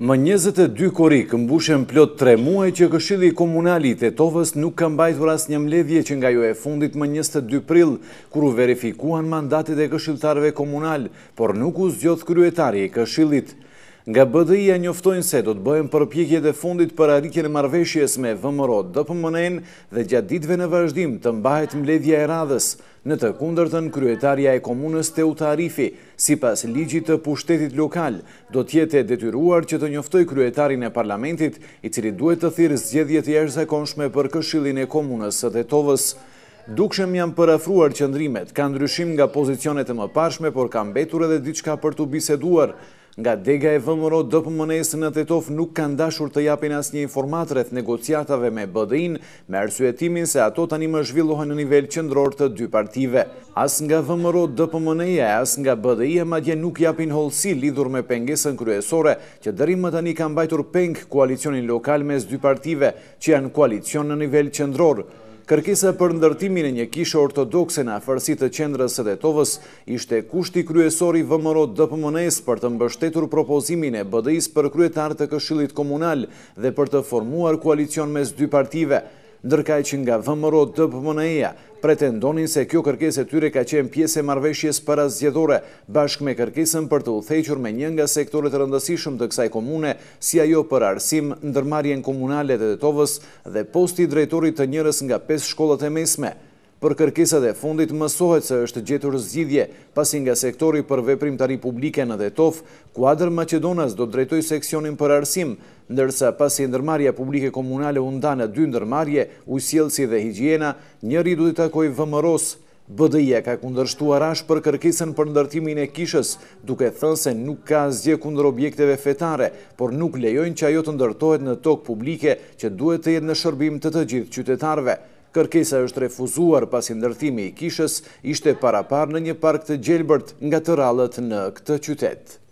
Më njëzët e dy kori këmbushen plot tre muaj që këshidhi i Komunalit i Tetovës nuk kam bajtur as një mledhje që nga jo e fundit më njëzët e dy prill, kuru verifikuan mandatit e këshiltarve komunal, por nuk u zgjoth kryetari i këshilit. Nga bdi ja njoftojnë se do të bëhen përpjekje dhe fundit për arritjen e marrëveshjes me VMRO, dpmn dhe gjatë ditëve në vazhdim të mbahet mbledhja e radhës. Në të kundërtën kryetaria e komunës Teuta Arifi, sipas ligjit të pushtetit lokal, do të jetë detyruar që të njoftoj kryetarin e parlamentit, i cili duhet të thirrë zgjedhje të jashtëzakonshme për këshillin e komunës së Tetovës. Dukshëm janë parafruar qëndrimet, ka ndryshim nga pozicionet e mëparshme, por ka mbetur edhe diçka për të biseduar. Nga dega e vëmëro, dëpë mënesë në të tofë nuk kanë dashur të japin asë një informatë rrëth negociatave me bëdëin, me arsuetimin se ato tani më zhvillohen në nivel qëndror të dy partive. Asë nga vëmëro, dëpë mëneje, asë nga bdi e madje nuk japin holsi lidhur me pengesën kryesore, që dërim më tani kanë bajtur peng koalicionin lokal mes dy partive që janë koalicion në nivel qëndror. Kërkisa për ndërtimin e një kishë ortodokse në afërsi të qendrës së Detovës ishte kushti kryesor i VMRO DPMNE-s për të mbështetur propozimin e BDI-s për kryetar të Këshillit Komunal dhe për të formuar koalicion mes dy partive ndërkaj që nga vëmëro DPMN-ja pretendonin se kjo kërkes e tyre ka qenë pjesë e marveshjes para zgjedhore, bashkë me kërkesën për të uthequr me njën nga sektorit rëndësishëm të kësaj komune, si ajo për arsim ndërmarjen komunale dhe detovës dhe posti drejtorit të njërës nga 5 shkollat e mesme – Për kërkesat e fundit mësohet se është gjetur zgjidhje, pasi nga sektori për veprimtari publike në Detov, kuadër Maqedonas do drejtoj seksionin për arsim, ndërsa pasi ndërmarja publike komunale u nda në dy ndërmarje, ujësielësi dhe higjiena, njëri du të takoj vëmëros. BDI-a ka kundërshtuar ash për kërkesën për ndërtimin e kishës, duke thënë se nuk ka zgje kundër objekteve fetare, por nuk lejojnë që ajo të ndërtohet në tokë publike që duhet të jetë në shërbim të të gjithë qytetarëve. Kërkesa është refuzuar pas i ndërtimi i kishës, ishte para par në një park të gjelbërt nga të rallët në këtë qytetë.